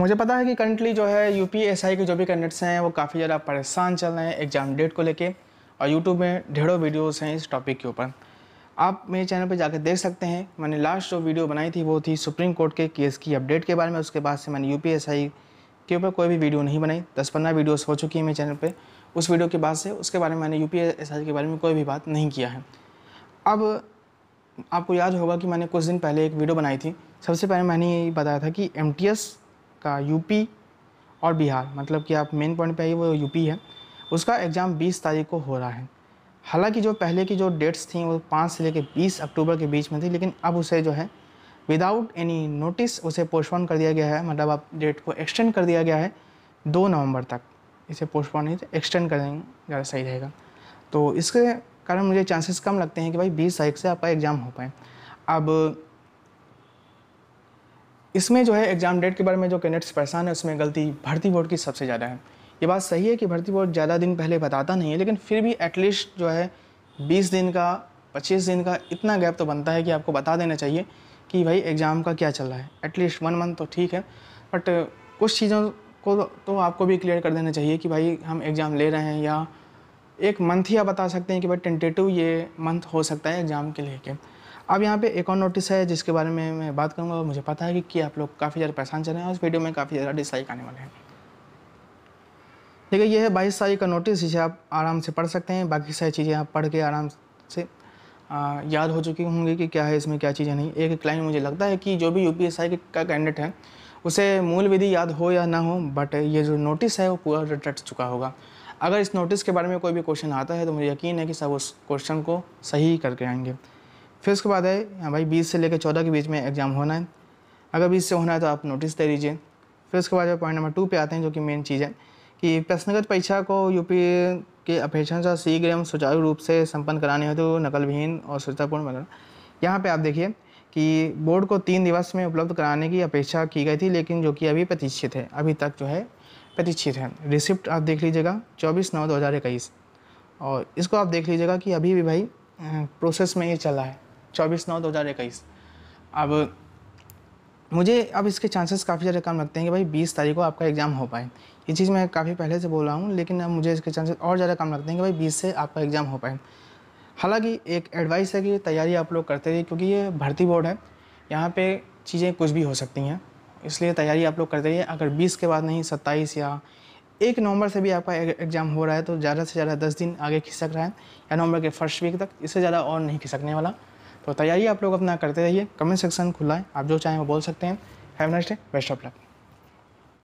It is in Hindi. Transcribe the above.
मुझे पता है कि करंटली जो है यू पी एस आई के जो भी कैंडिडेट्स हैं वो काफ़ी ज़्यादा परेशान चल रहे हैं एग्ज़ाम डेट को लेके और यूट्यूब में ढेरों वीडियोस हैं इस टॉपिक के ऊपर आप मेरे चैनल पर जाकर देख सकते हैं मैंने लास्ट जो वीडियो बनाई थी वो थी सुप्रीम कोर्ट के केस की अपडेट के बारे में उसके बाद से मैंने यू पी एस आई के ऊपर कोई भी वीडियो नहीं बनाई दस पंद्रह वीडियोज़ हो चुकी है मेरे चैनल पर उस वीडियो के बाद से उसके बारे में मैंने यू पी एस आई के बारे में कोई भी बात नहीं किया है अब आपको याद होगा कि मैंने कुछ दिन पहले एक वीडियो बनाई थी सबसे पहले मैंने यही बताया था कि एम टी एस का यूपी और बिहार मतलब कि आप मेन पॉइंट पे आइए वो यूपी है उसका एग्ज़ाम 20 तारीख को हो रहा है हालांकि जो पहले की जो डेट्स थी वो पाँच से लेकर बीस अक्टूबर के बीच में थी लेकिन अब उसे जो है विदाउट एनी नोटिस उसे पोस्टपोन कर दिया गया है मतलब आप डेट को एक्सटेंड कर दिया गया है दो नवंबर तक इसे पोस्टपोन नहीं एक्सटेंड कर देंगे ज़्यादा सही रहेगा तो इसके कारण मुझे चांसेस कम लगते हैं कि भाई बीस तारीख से आपका एग्ज़ाम हो पाए अब इसमें जो है एग्ज़ाम डेट के बारे में जो कैंडिडेट्स परेशान है उसमें गलती भर्ती बोर्ड की सबसे ज़्यादा है ये बात सही है कि भर्ती बोर्ड ज़्यादा दिन पहले बताता नहीं है लेकिन फिर भी एटलीस्ट जो है बीस दिन का पच्चीस दिन का इतना गैप तो बनता है कि आपको बता देना चाहिए कि भाई एग्ज़ाम का क्या चल रहा है एटलीस्ट वन मंथ तो ठीक है बट कुछ चीज़ों को तो आपको भी क्लियर कर देना चाहिए कि भाई हम एग्ज़ाम ले रहे हैं या एक मंथ ही आप बता सकते हैं कि भाई टेंटेटिव ये मंथ हो सकता है एग्ज़ाम के लेके कर अब यहाँ पे एक और नोटिस है जिसके बारे में मैं बात करूँगा और मुझे पता है कि, कि आप लोग काफ़ी ज़्यादा परेशान चल रहे हैं उस वीडियो में काफ़ी ज़्यादा डिसलाइक आने वाले हैं देखिए ये है बाईस तारीख का नोटिस जिसे आप आराम से पढ़ सकते हैं बाकी सारी चीज़ें आप पढ़ के आराम से आ, याद हो चुकी होंगी कि क्या है इसमें क्या चीज़ें नहीं एक क्लाइंट मुझे लगता है कि जो भी यू का कैंडिडेट है उसे मूल विधि याद हो या ना हो बट ये जो नोटिस है वो पूरा रट चुका होगा अगर इस नोटिस के बारे में कोई भी क्वेश्चन आता है तो मुझे यकीन है कि सब उस क्वेश्चन को सही करके आएंगे फिर उसके बाद है हाँ भाई बीस से लेकर चौदह के बीच में एग्ज़ाम होना है अगर बीस से होना है तो आप नोटिस दे दीजिए फिर उसके बाद पॉइंट नंबर टू पे आते हैं जो कि मेन चीज़ है कि प्रश्नगत परीक्षा को यूपी के अपेक्षा से शीघ्र एवं सुचारू रूप से संपन्न कराने हो तो नकलविहीन और स्वच्छतापूर्ण वगैरह यहाँ पे आप देखिए कि बोर्ड को तीन दिवस में उपलब्ध कराने की अपेक्षा की गई थी लेकिन जो कि अभी प्रतीक्षित है अभी तक जो है प्रतीक्षित है रिसिप्ट आप देख लीजिएगा चौबीस नौ दो और इसको आप देख लीजिएगा कि अभी भी भाई प्रोसेस में ये चला है चौबीस नौ दो हज़ार इक्कीस अब मुझे अब इसके चांसेस काफ़ी ज़्यादा कम लगते हैं कि भाई बीस तारीख को आपका एग्ज़ाम हो पाए ये चीज़ मैं काफ़ी पहले से बोल रहा हूँ लेकिन अब मुझे इसके चांसेस और ज़्यादा कम लगते हैं कि भाई बीस से आपका एग्ज़ाम हो पाए हालांकि एक एडवाइस है कि तैयारी आप लोग करते रहिए क्योंकि ये भर्ती बोर्ड है यहाँ पे चीज़ें कुछ भी हो सकती हैं इसलिए तैयारी आप लोग करते रहिए अगर बीस के बाद नहीं सत्ताईस या एक नवंबर से भी आपका एग्ज़ाम हो रहा है तो ज़्यादा से ज़्यादा दस दिन आगे खिसक रहा है या नवंबर के फर्स्ट वीक तक इससे ज़्यादा और नहीं खिसकने वाला तो तैयारी आप लोग अपना करते रहिए कमेंट सेक्शन खुला है आप जो चाहें वो बोल सकते हैं have next day best of luck